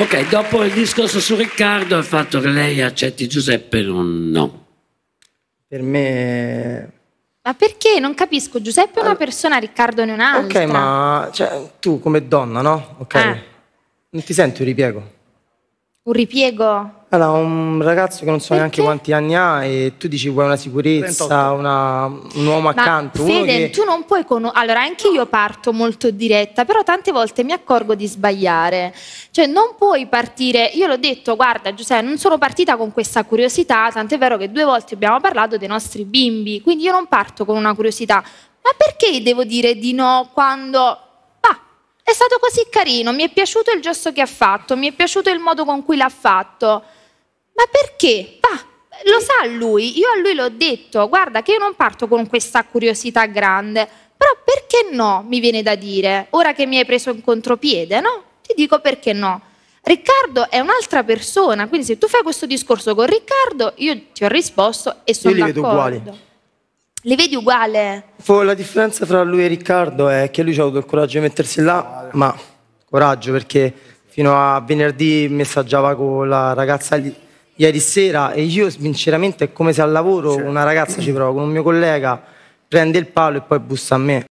Ok, dopo il discorso su Riccardo, il fatto che lei accetti Giuseppe, non, no. Per me... Ma perché? Non capisco, Giuseppe è una persona, Riccardo ne è un'altra. Ok, ma cioè, tu come donna, no? Ok. Eh. Non ti senti un ripiego? Un ripiego? Allora, un ragazzo che non so Perché? neanche quanti anni ha e tu dici vuoi una sicurezza, una, un uomo accanto. Ma, Fede, che... tu non puoi con... Allora, anche io parto molto diretta, però tante volte mi accorgo di sbagliare. Cioè, non puoi partire... Io l'ho detto, guarda Giuseppe, non sono partita con questa curiosità, tant'è vero che due volte abbiamo parlato dei nostri bimbi, quindi io non parto con una curiosità. Ma perché devo dire di no quando stato così carino, mi è piaciuto il gesto che ha fatto, mi è piaciuto il modo con cui l'ha fatto. Ma perché? Va, lo sa lui, io a lui l'ho detto, guarda che io non parto con questa curiosità grande, però perché no, mi viene da dire, ora che mi hai preso in contropiede, no? Ti dico perché no. Riccardo è un'altra persona, quindi se tu fai questo discorso con Riccardo, io ti ho risposto e sono Io li d'accordo. vedo uguali. Le vedi uguale? La differenza tra lui e Riccardo è che lui ha avuto il coraggio di mettersi là, ma coraggio perché fino a venerdì messaggiava con la ragazza ieri sera e io sinceramente è come se al lavoro una ragazza ci prova con un mio collega, prende il palo e poi bussa a me.